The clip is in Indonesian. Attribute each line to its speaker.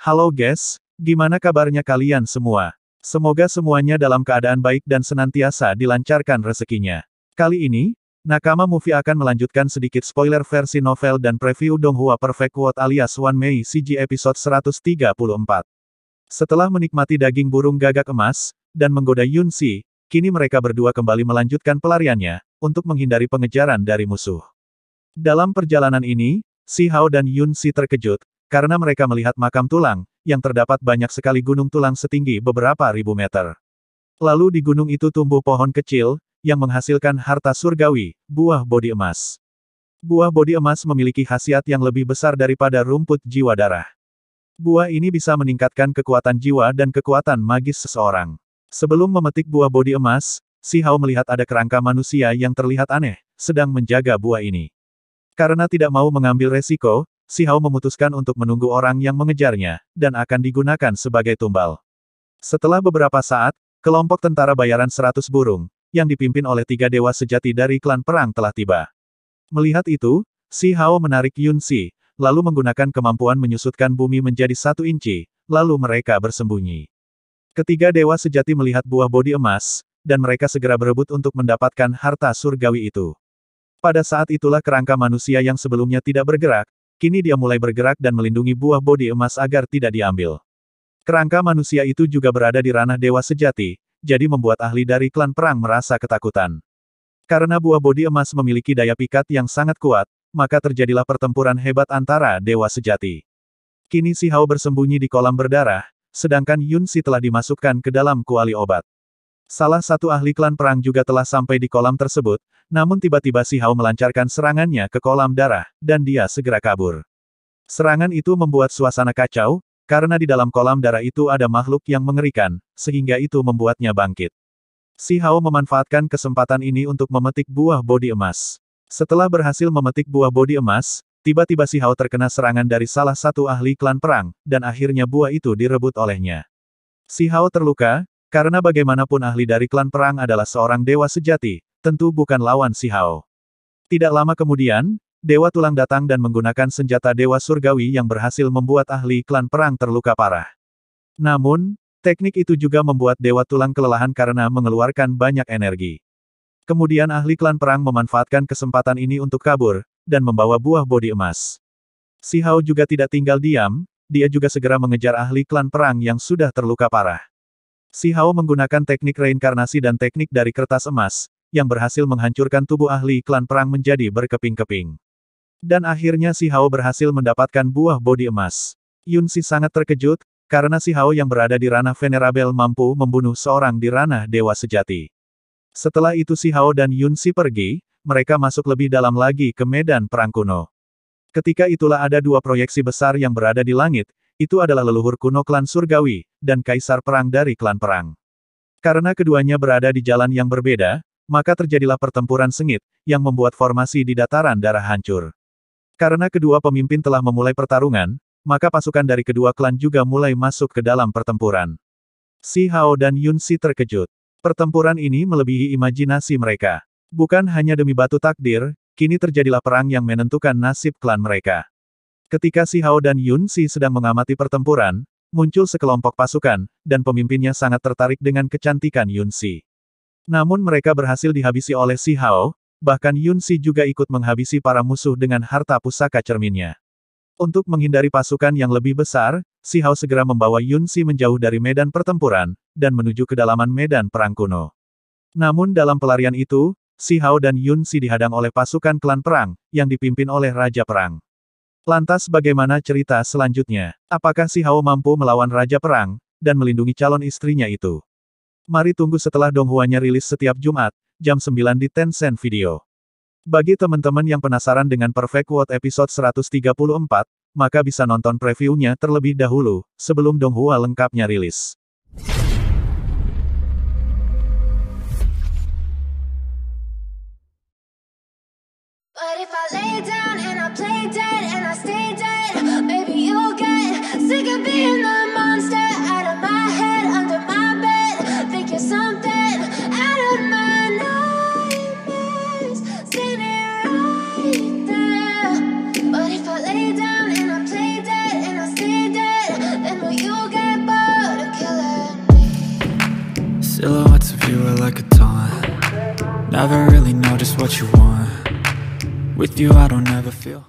Speaker 1: Halo guys, gimana kabarnya kalian semua? Semoga semuanya dalam keadaan baik dan senantiasa dilancarkan rezekinya. Kali ini, Nakama Movie akan melanjutkan sedikit spoiler versi novel dan preview Donghua Perfect World alias One Mei CG episode 134. Setelah menikmati daging burung gagak emas, dan menggoda Yun Si, kini mereka berdua kembali melanjutkan pelariannya, untuk menghindari pengejaran dari musuh. Dalam perjalanan ini, Si Hao dan Yun Si terkejut, karena mereka melihat makam tulang, yang terdapat banyak sekali gunung tulang setinggi beberapa ribu meter. Lalu di gunung itu tumbuh pohon kecil, yang menghasilkan harta surgawi, buah bodi emas. Buah bodi emas memiliki khasiat yang lebih besar daripada rumput jiwa darah. Buah ini bisa meningkatkan kekuatan jiwa dan kekuatan magis seseorang. Sebelum memetik buah bodi emas, Si Hao melihat ada kerangka manusia yang terlihat aneh, sedang menjaga buah ini. Karena tidak mau mengambil resiko, Si Hao memutuskan untuk menunggu orang yang mengejarnya, dan akan digunakan sebagai tumbal. Setelah beberapa saat, kelompok tentara bayaran seratus burung, yang dipimpin oleh tiga dewa sejati dari klan perang telah tiba. Melihat itu, Si Hao menarik Yun Si, lalu menggunakan kemampuan menyusutkan bumi menjadi satu inci, lalu mereka bersembunyi. Ketiga dewa sejati melihat buah bodi emas, dan mereka segera berebut untuk mendapatkan harta surgawi itu. Pada saat itulah kerangka manusia yang sebelumnya tidak bergerak, Kini dia mulai bergerak dan melindungi buah bodi emas agar tidak diambil. Kerangka manusia itu juga berada di ranah dewa sejati, jadi membuat ahli dari klan perang merasa ketakutan. Karena buah bodi emas memiliki daya pikat yang sangat kuat, maka terjadilah pertempuran hebat antara dewa sejati. Kini Si Hao bersembunyi di kolam berdarah, sedangkan Yun Si telah dimasukkan ke dalam kuali obat. Salah satu ahli klan perang juga telah sampai di kolam tersebut, namun tiba-tiba Si Hao melancarkan serangannya ke kolam darah, dan dia segera kabur. Serangan itu membuat suasana kacau, karena di dalam kolam darah itu ada makhluk yang mengerikan, sehingga itu membuatnya bangkit. Si Hao memanfaatkan kesempatan ini untuk memetik buah bodi emas. Setelah berhasil memetik buah bodi emas, tiba-tiba Si Hao terkena serangan dari salah satu ahli klan perang, dan akhirnya buah itu direbut olehnya. Si Hao terluka, karena bagaimanapun ahli dari klan perang adalah seorang dewa sejati, tentu bukan lawan Si Hao. Tidak lama kemudian, Dewa Tulang datang dan menggunakan senjata Dewa Surgawi yang berhasil membuat ahli klan perang terluka parah. Namun, teknik itu juga membuat Dewa Tulang kelelahan karena mengeluarkan banyak energi. Kemudian ahli klan perang memanfaatkan kesempatan ini untuk kabur, dan membawa buah bodi emas. Si Hao juga tidak tinggal diam, dia juga segera mengejar ahli klan perang yang sudah terluka parah. Si Hao menggunakan teknik reinkarnasi dan teknik dari kertas emas, yang berhasil menghancurkan tubuh ahli klan perang menjadi berkeping-keping. Dan akhirnya si Hao berhasil mendapatkan buah bodi emas. Yun Si sangat terkejut, karena si Hao yang berada di ranah Venerabel mampu membunuh seorang di ranah dewa sejati. Setelah itu si Hao dan Yun Si pergi, mereka masuk lebih dalam lagi ke medan perang kuno. Ketika itulah ada dua proyeksi besar yang berada di langit, itu adalah leluhur kuno klan surgawi, dan kaisar perang dari klan perang. Karena keduanya berada di jalan yang berbeda, maka terjadilah pertempuran sengit, yang membuat formasi di dataran darah hancur. Karena kedua pemimpin telah memulai pertarungan, maka pasukan dari kedua klan juga mulai masuk ke dalam pertempuran. Si Hao dan Yun Si terkejut. Pertempuran ini melebihi imajinasi mereka. Bukan hanya demi batu takdir, kini terjadilah perang yang menentukan nasib klan mereka. Ketika Si Hao dan Yun Si sedang mengamati pertempuran, muncul sekelompok pasukan, dan pemimpinnya sangat tertarik dengan kecantikan Yun Si. Namun mereka berhasil dihabisi oleh Si Hao, bahkan Yun Si juga ikut menghabisi para musuh dengan harta pusaka cerminnya. Untuk menghindari pasukan yang lebih besar, Si Hao segera membawa Yun Si menjauh dari medan pertempuran, dan menuju kedalaman medan perang kuno. Namun dalam pelarian itu, Si Hao dan Yun Si dihadang oleh pasukan klan perang, yang dipimpin oleh Raja Perang. Lantas bagaimana cerita selanjutnya? Apakah si Hao mampu melawan Raja Perang, dan melindungi calon istrinya itu? Mari tunggu setelah Donghuanya rilis setiap Jumat, jam 9 di Tencent Video. Bagi teman-teman yang penasaran dengan Perfect World episode 134, maka bisa nonton previewnya terlebih dahulu, sebelum Donghua lengkapnya rilis. But if I lay down play dead and I stay dead. Maybe you'll get sick of being the monster out of my head, under my bed. Think you're something out of my nightmares, See me right there. But if I lay down and I play dead and I stay dead, then will you get bored of killing me? Silhouettes of you are like a taunt. Never really know just what you want. With you I don't ever feel